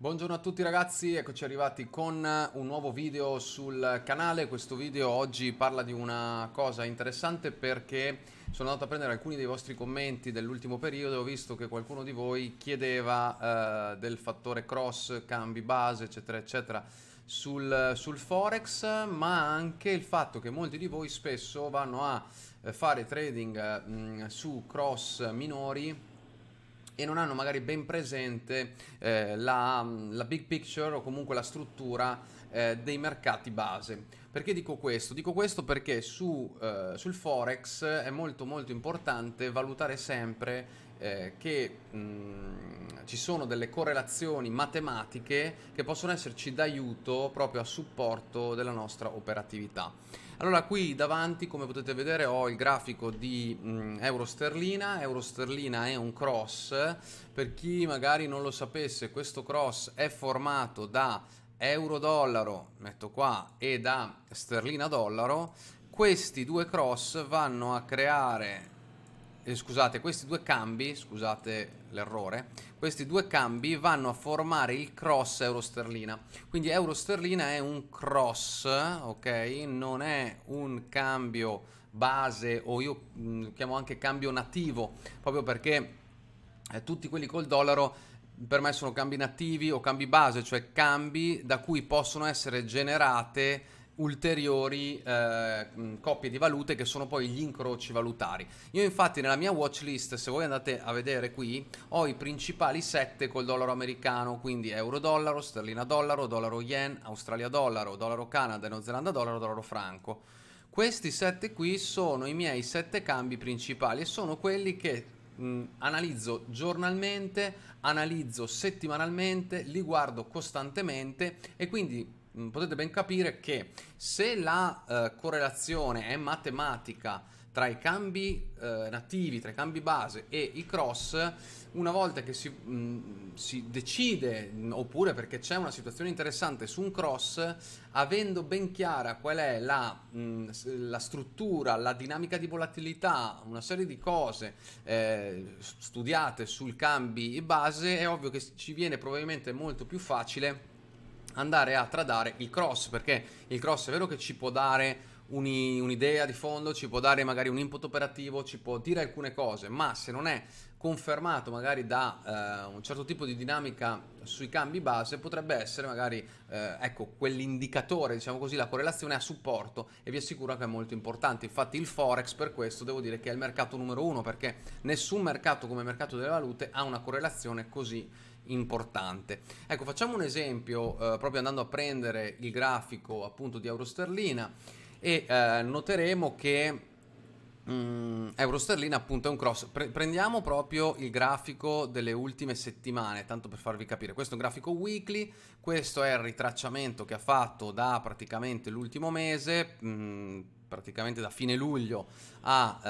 Buongiorno a tutti ragazzi, eccoci arrivati con un nuovo video sul canale. Questo video oggi parla di una cosa interessante perché sono andato a prendere alcuni dei vostri commenti dell'ultimo periodo e ho visto che qualcuno di voi chiedeva eh, del fattore cross, cambi base, eccetera, eccetera. Sul, sul, forex ma anche il fatto che molti di voi spesso vanno a eh, fare trading eh, mh, su cross minori e non hanno magari ben presente eh, la, la, big picture o comunque la struttura eh, dei mercati base. Perché dico questo? Dico questo perché su, eh, sul forex è molto molto importante valutare sempre eh, che mh, mm, ci sono delle correlazioni matematiche che possono esserci d'aiuto proprio a supporto della nostra operatività. Allora qui davanti come potete vedere ho il grafico di mh, mm, euro sterlina, euro sterlina è un cross, per chi magari non lo sapesse questo cross è formato da euro dollaro, metto qua, e da sterlina dollaro, questi due cross vanno a creare eh, scusate, questi due cambi, scusate l'errore, questi due cambi vanno a formare il cross euro sterlina. Quindi euro sterlina è un cross, ok? Non è un cambio base o io mh, mm, chiamo anche cambio nativo, proprio perché eh, tutti quelli col dollaro per me sono cambi nativi o cambi base, cioè cambi da cui possono essere generate ulteriori eh, coppie di valute che sono poi gli incroci valutari. Io infatti nella mia watch list, se voi andate a vedere qui, ho i principali 7 col dollaro americano, quindi euro dollaro, sterlina dollaro, dollaro yen, Australia dollaro, dollaro Canada, New Zelanda dollaro, dollaro franco. Questi 7 qui sono i miei 7 cambi principali e sono quelli che mh, analizzo giornalmente, analizzo settimanalmente, li guardo costantemente e quindi Mm, potete ben capire che se la uh, correlazione è matematica tra i cambi uh, nativi, tra i cambi base e i cross, una volta che si, mh, mm, si decide, mh, oppure perché c'è una situazione interessante su un cross, avendo ben chiara qual è la, mh, mm, la struttura, la dinamica di volatilità, una serie di cose eh, studiate sul cambi base, è ovvio che ci viene probabilmente molto più facile andare a tradare il cross, perché il cross è vero che ci può dare un'idea di fondo, ci può dare magari un input operativo, ci può dire alcune cose, ma se non è confermato magari da eh, un certo tipo di dinamica sui cambi base, potrebbe essere magari eh, ecco, quell'indicatore, diciamo così, la correlazione a supporto e vi assicuro che è molto importante. Infatti il Forex per questo devo dire che è il mercato numero uno perché nessun mercato come il mercato delle valute ha una correlazione così importante. Ecco, facciamo un esempio eh, proprio andando a prendere il grafico appunto di euro sterlina e eh, noteremo che Mm, euro sterlina appunto è un cross. Pre- prendiamo proprio il grafico delle ultime settimane, tanto per farvi capire. Questo è un grafico weekly, questo è il ritracciamento che ha fatto da praticamente l'ultimo mese, mm, praticamente da fine luglio a, eh,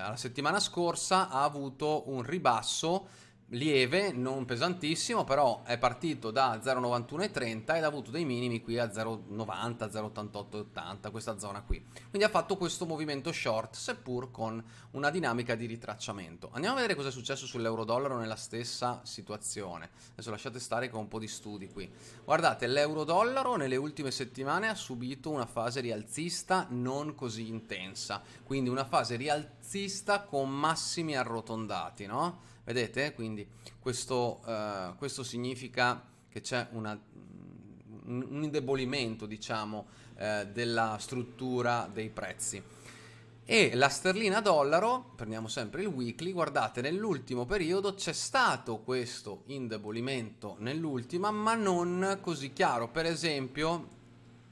alla settimana scorsa, ha avuto un ribasso lieve, non pesantissimo, però è partito da 0,91,30 ed ha avuto dei minimi qui a 0,90, 0,88,80, questa zona qui. Quindi ha fatto questo movimento short, seppur con una dinamica di ritracciamento. Andiamo a vedere cosa è successo sull'euro-dollaro nella stessa situazione. Adesso lasciate stare con un po' di studi qui. Guardate, l'euro-dollaro nelle ultime settimane ha subito una fase rialzista non così intensa, quindi una fase rialzista con massimi arrotondati, no? Vedete? Quindi questo, eh, questo significa che c'è una, un indebolimento, diciamo, eh, della struttura dei prezzi. E la sterlina dollaro, prendiamo sempre il weekly, guardate, nell'ultimo periodo c'è stato questo indebolimento nell'ultima, ma non così chiaro. Per esempio,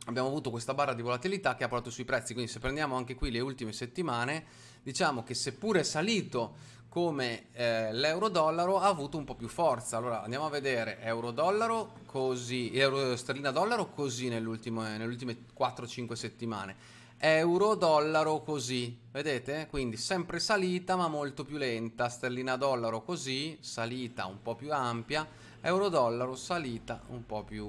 abbiamo avuto questa barra di volatilità che ha portato sui prezzi, quindi se prendiamo anche qui le ultime settimane, diciamo che seppure è salito come eh, l'euro-dollaro ha avuto un po' più forza. Allora andiamo a vedere euro-dollaro così, euro-sterlina-dollaro così eh, nelle ultime, 4-5 settimane. Euro-dollaro così, vedete? Quindi sempre salita ma molto più lenta, sterlina-dollaro così, salita un po' più ampia, euro-dollaro salita un po' più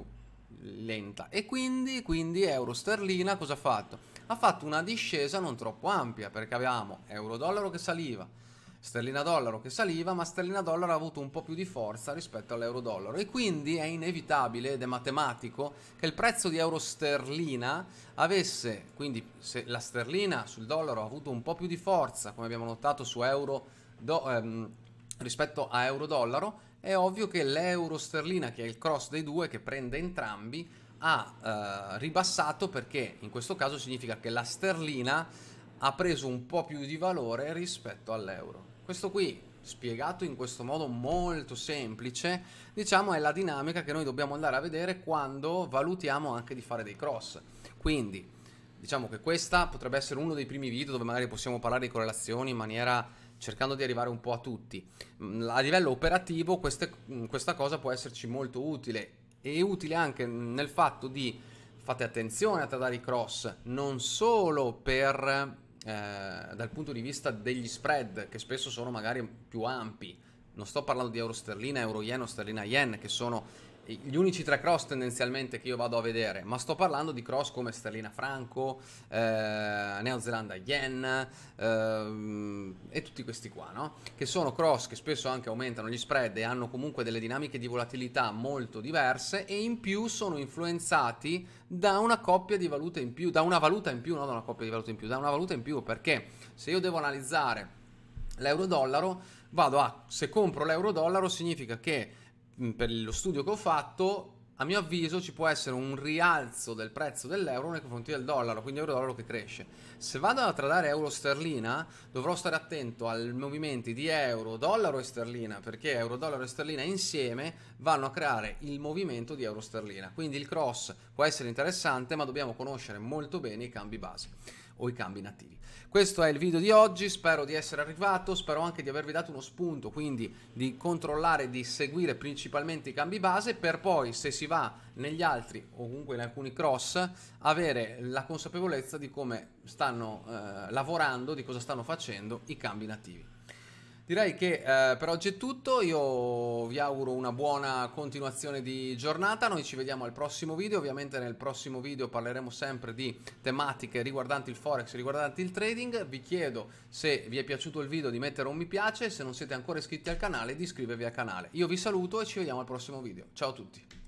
lenta. E quindi, quindi euro-sterlina cosa ha fatto? Ha fatto una discesa non troppo ampia perché avevamo euro-dollaro che saliva, sterlina dollaro che saliva, ma sterlina dollaro ha avuto un po' più di forza rispetto all'euro dollaro e quindi è inevitabile ed è matematico che il prezzo di euro sterlina avesse, quindi se la sterlina sul dollaro ha avuto un po' più di forza, come abbiamo notato su euro do, ehm, rispetto a euro dollaro, è ovvio che l'euro sterlina che è il cross dei due che prende entrambi ha eh, ribassato perché in questo caso significa che la sterlina ha preso un po' più di valore rispetto all'euro. Questo qui, spiegato in questo modo molto semplice, diciamo è la dinamica che noi dobbiamo andare a vedere quando valutiamo anche di fare dei cross. Quindi, diciamo che questa potrebbe essere uno dei primi video dove magari possiamo parlare di correlazioni in maniera cercando di arrivare un po' a tutti. Mm, a livello operativo queste, mm, questa cosa può esserci molto utile e utile anche nel fatto di fate attenzione a tradare i cross, non solo per eh, dal punto di vista degli spread, che spesso sono magari più ampi, non sto parlando di euro sterlina, euro yen o sterlina yen, che sono gli unici tre cross tendenzialmente che io vado a vedere, ma sto parlando di cross come Sterlina Franco, eh, Neozelanda Yen eh, e tutti questi qua, no? Che sono cross che spesso anche aumentano gli spread e hanno comunque delle dinamiche di volatilità molto diverse e in più sono influenzati da una coppia di valute in più, da una valuta in più, non da una coppia di valute in più, da una valuta in più perché se io devo analizzare l'euro dollaro, vado a se compro l'euro dollaro significa che per lo studio che ho fatto, a mio avviso ci può essere un rialzo del prezzo dell'euro nei confronti del dollaro, quindi euro-dollaro che cresce. Se vado a tradare euro-sterlina, dovrò stare attento ai movimenti di euro, dollaro e sterlina, perché euro, dollaro e sterlina insieme vanno a creare il movimento di euro-sterlina. Quindi il cross può essere interessante, ma dobbiamo conoscere molto bene i cambi base o i cambi nativi. Questo è il video di oggi, spero di essere arrivato, spero anche di avervi dato uno spunto, quindi di controllare, di seguire principalmente i cambi base per poi se si va negli altri o comunque in alcuni cross avere la consapevolezza di come stanno eh, lavorando, di cosa stanno facendo i cambi nativi. Direi che eh, per oggi è tutto, io vi auguro una buona continuazione di giornata, noi ci vediamo al prossimo video, ovviamente nel prossimo video parleremo sempre di tematiche riguardanti il forex, riguardanti il trading, vi chiedo se vi è piaciuto il video di mettere un mi piace, se non siete ancora iscritti al canale di iscrivervi al canale. Io vi saluto e ci vediamo al prossimo video, ciao a tutti!